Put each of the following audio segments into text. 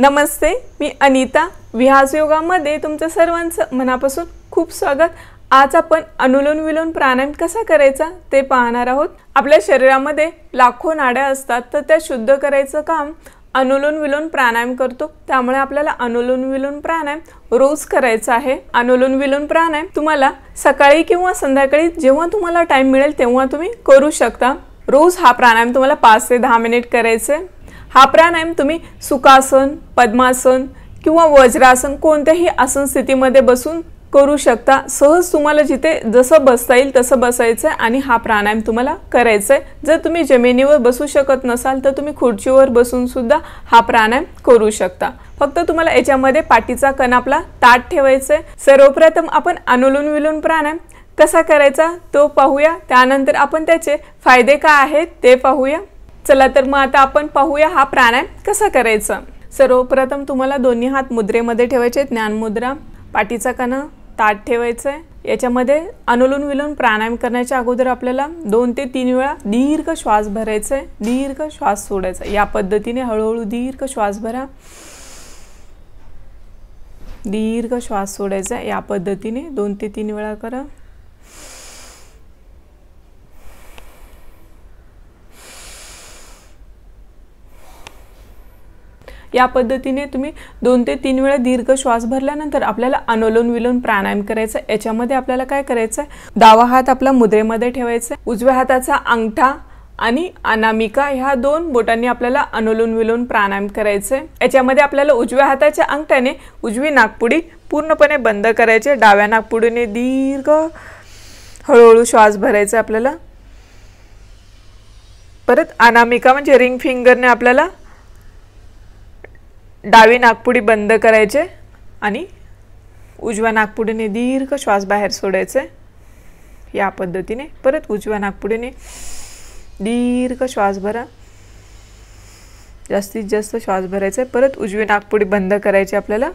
नमस्ते मी अनिता विहास योगामध्ये तुमचं सर्वांचं मनापासून खूप स्वागत आज आपण अनुलोम विलोम प्राणायाम कसा करायचा ते पाहणार आहोत आपल्या शरीरामध्ये लाखो नाड्या असतात तर त्या शुद्ध करायचं काम अनुलोम विलोम प्राणायाम करतो त्यामुळे आपल्याला अनुलोम विलोम प्राणायाम रोज करायचा आहे अनुलोम विलोम प्राणायाम तुम्हाला सकाळी किंवा संध्याकाळी जेव्हा तुम्हाला टाईम मिळेल तेव्हा तुम्ही करू शकता रोज हा प्राणायाम तुम्हाला पाच ते दहा मिनिट करायचे हा प्राणायाम तुम्ही सुखासन पद्मासन किंवा वज्रासन कोणत्याही आसन स्थितीमध्ये बसून करू शकता सहज तुम्हाला जिथे जसं बसता येईल तसं बसायचं आहे आणि हा प्राणायाम तुम्हाला करायचा आहे जर तुम्ही जमिनीवर बसू शकत नसाल तर तुम्ही खुर्चीवर बसून सुद्धा हा प्राणायाम करू शकता फक्त तुम्हाला याच्यामध्ये पाठीचा कण आपला ताट ठेवायचा आहे सर्वप्रथम आपण अनुलून विलोम प्राणायाम कसा करायचा तो पाहूया त्यानंतर आपण त्याचे फायदे काय आहेत ते पाहूया चला तर मग आता आपण पाहूया हा प्राणायाम कसा करायचा सर्वप्रथम तुम्हाला दोन्ही हात मुद्रेमध्ये ठेवायचे ज्ञानमुद्रा पाठीचा कणा ताट ठेवायचं आहे याच्यामध्ये अनुलून विलून प्राणायाम करण्याच्या अगोदर आपल्याला दोन ते तीन वेळा दीर्घ श्वास भरायचा आहे दीर्घ श्वास सोडायचा या पद्धतीने हळूहळू दीर्घ श्वास भरा दीर्घ श्वास सोडायचा या पद्धतीने दोन ते तीन वेळा करा या पद्धतीने तुम्ही दोन ते तीन वेळा दीर्घ श्वास भरल्यानंतर आपल्याला अनुलोम विलोम प्राणायाम करायचा याच्यामध्ये आपल्याला काय करायचं आहे डावा हात आपला मुद्रेमध्ये ठेवायचा उजव्या हाताचा अंगठा आणि अनामिका ह्या दोन बोटांनी आपल्याला अनुलोम विलोम प्राणायाम करायचे याच्यामध्ये आपल्याला उजव्या हाताच्या अंगठ्याने उजवी नागपुडी पूर्णपणे बंद करायचे डाव्या नागपुडीने दीर्घ हळूहळू श्वास भरायचा आपल्याला परत अनामिका म्हणजे रिंग फिंगरने आपल्याला डावी नागपुडी बंद करायचे आणि उजव्या नागपुडीने दीर्घ श्वास बाहेर सोडायचे या पद्धतीने परत उजव्या नागपुडीने दीर्घ श्वास भरा जास्तीत जास्त श्वास भरायचा आहे परत उजवी नागपुडी बंद करायची आपल्याला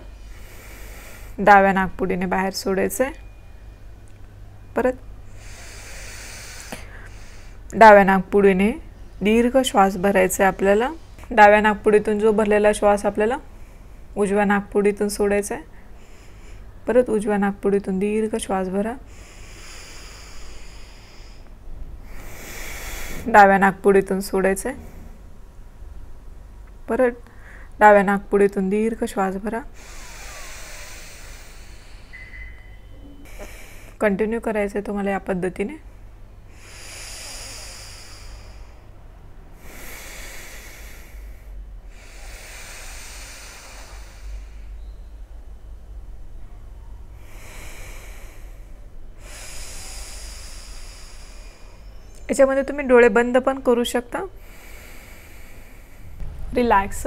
डाव्या नागपुडीने बाहेर सोडायचं आहे परत डाव्या नागपुडीने दीर्घ श्वास भरायचा आहे आपल्याला डाव्या नागपुडीतून जो भरलेला श्वास आपल्याला उजव्या नागपुडीतून सोडायचा आहे परत उजव्या नागपुडीतून दीर्घ श्वास भरा डाव्या नागपुडीतून सोडायचं आहे परत डाव्या नागपुडीतून दीर्घ श्वास भरा कंटिन्यू करायचं आहे तुम्हाला या पद्धतीने याच्यामध्ये तुम्ही डोळे बंद पण करू शकता relax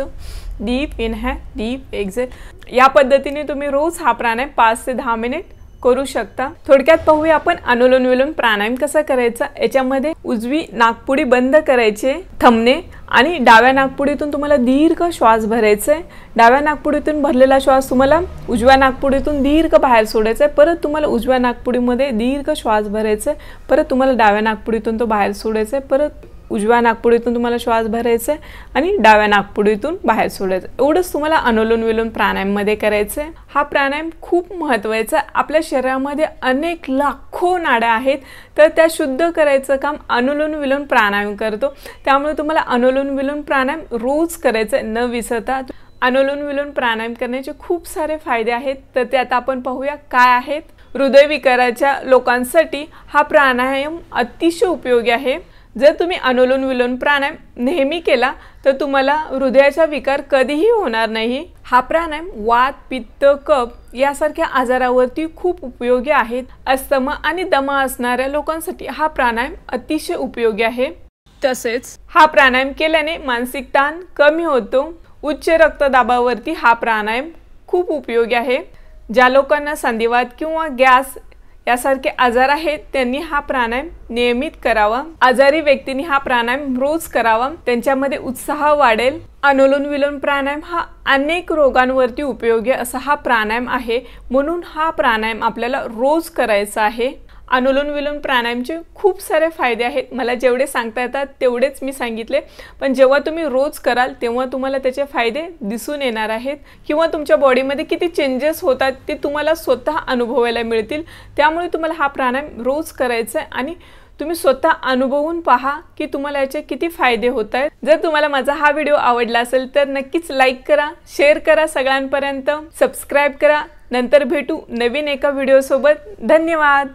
deep inhale deep exhale या पद्धतीने तुम्ही रोज हा प्राणायाम पाच ते दहा मिनिट करू शकता थोडक्यात पाहूया आपण अनुलोम विलोम प्राणायाम कसा करायचा याच्यामध्ये उजवी नागपुडी बंद करायचे थमणे आणि डाव्या नागपुडीतून तुम्हाला दीर्घ श्वास भरायचा आहे डाव्या नागपुडीतून भरलेला श्वास तुम्हाला उजव्या नागपुडीतून दीर्घ बाहेर सोडायचा आहे परत तुम्हाला उजव्या नागपुडीमध्ये दीर्घ श्वास भरायचा आहे परत तुम्हाला डाव्या नागपुडीतून तो बाहेर सोडायचा आहे परत उजव्या नागपुडीतून तुम्हाला श्वास भरायचा आहे आणि डाव्या नागपुडीतून बाहेर सोडायचं एवढंच तुम्हाला अनुलोम विलोम प्राणायाममध्ये करायचं आहे हा प्राणायाम खूप महत्त्वाचा आपल्या शरीरामध्ये अनेक लाखो नाड्या आहेत तर त्या शुद्ध करायचं काम अनुलोम विलोम प्राणायाम करतो त्यामुळे तुम्हाला अनुलोम विलोम प्राणायाम रोज करायचा आहे न विसरता अनुलोम विलोम प्राणायाम करण्याचे खूप सारे फायदे आहेत तर ते आता आपण पाहूया काय आहेत हृदयविकाराच्या लोकांसाठी हा प्राणायाम अतिशय उपयोगी आहे जर तुम्ही अनुलोम विलोन प्राणायाम नेहमी केला तर तुम्हाला हृदयाचा विकार कधीही होणार नाही हा प्राणायाम वात पित्त कप यासारख्या आजारावरती खूप उपयोगी आहेत अस्तमा आणि दमा असणाऱ्या लोकांसाठी हा प्राणायाम अतिशय उपयोगी आहे तसेच हा प्राणायाम केल्याने मानसिक ताण कमी होतो उच्च रक्तदाबावरती हा प्राणायाम खूप उपयोगी आहे ज्या लोकांना संधिवात किंवा गॅस यासारखे आजार आहेत त्यांनी हा प्राणायाम नियमित करावा आजारी व्यक्तींनी हा प्राणायाम रोज करावा त्यांच्यामध्ये उत्साह वाढेल अनुलोम विलोम प्राणायाम हा अनेक रोगांवरती उपयोगी असा हा प्राणायाम आहे म्हणून हा प्राणायाम आपल्याला रोज करायचा आहे अनुलोम विलोम प्राणायामचे खूप सारे फायदे आहेत मला जेवढे सांगता येतात तेवढेच मी सांगितले पण जेव्हा तुम्ही रोज कराल तेव्हा तुम्हाला त्याचे फायदे दिसून येणार आहेत किंवा तुमच्या बॉडीमध्ये किती चेंजेस होतात ते तुम्हाला स्वतः अनुभवायला मिळतील त्यामुळे तुम्हाला हा प्राणायाम रोज करायचा आहे आणि तुम्ही स्वतः अनुभवून पहा की तुम्हाला याचे किती फायदे होत आहेत जर तुम्हाला माझा हा व्हिडिओ आवडला असेल तर नक्कीच लाईक करा शेअर करा सगळ्यांपर्यंत सबस्क्राईब करा नंतर भेटू नवीन एका व्हिडिओसोबत धन्यवाद